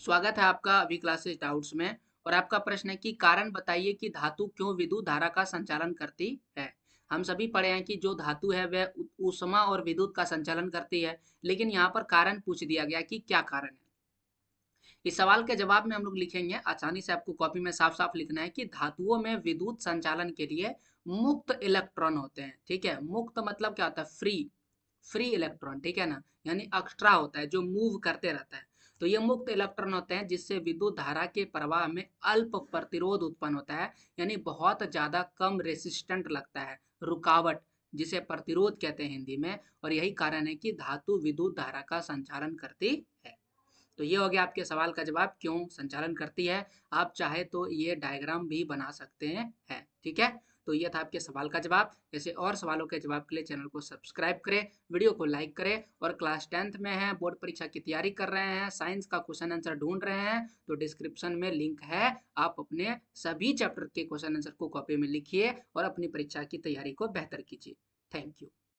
स्वागत है आपका अभी क्लासेस डाउट्स में और आपका प्रश्न है कि कारण बताइए कि धातु क्यों विद्युत धारा का संचालन करती है हम सभी पढ़े हैं कि जो धातु है वह ऊष्मा और विद्युत का संचालन करती है लेकिन यहाँ पर कारण पूछ दिया गया कि क्या कारण है इस सवाल के जवाब में हम लोग लिखेंगे आसानी से आपको कॉपी में साफ साफ लिखना है कि धातुओं में विद्युत संचालन के लिए मुक्त इलेक्ट्रॉन होते हैं ठीक है मुक्त मतलब क्या होता है फ्री फ्री इलेक्ट्रॉन ठीक है ना यानी एक्स्ट्रा होता है जो मूव करते रहता है तो ये मुक्त इलेक्ट्रॉन होते हैं जिससे विद्युत धारा के प्रवाह में अल्प प्रतिरोध उत्पन्न होता है यानी बहुत ज़्यादा कम रेसिस्टेंट लगता है रुकावट जिसे प्रतिरोध कहते हैं हिंदी में और यही कारण है कि धातु विद्युत धारा का संचालन करती है तो ये हो गया आपके सवाल का जवाब क्यों संचालन करती है आप चाहे तो ये डायग्राम भी बना सकते हैं ठीक है तो ये था आपके सवाल का जवाब ऐसे और सवालों के जवाब के लिए चैनल को सब्सक्राइब करें वीडियो को लाइक करें और क्लास टेंथ में है बोर्ड परीक्षा की तैयारी कर रहे हैं साइंस का क्वेश्चन आंसर ढूंढ रहे हैं तो डिस्क्रिप्शन में लिंक है आप अपने सभी चैप्टर के क्वेश्चन आंसर को कॉपी में लिखिए और अपनी परीक्षा की तैयारी को बेहतर कीजिए थैंक यू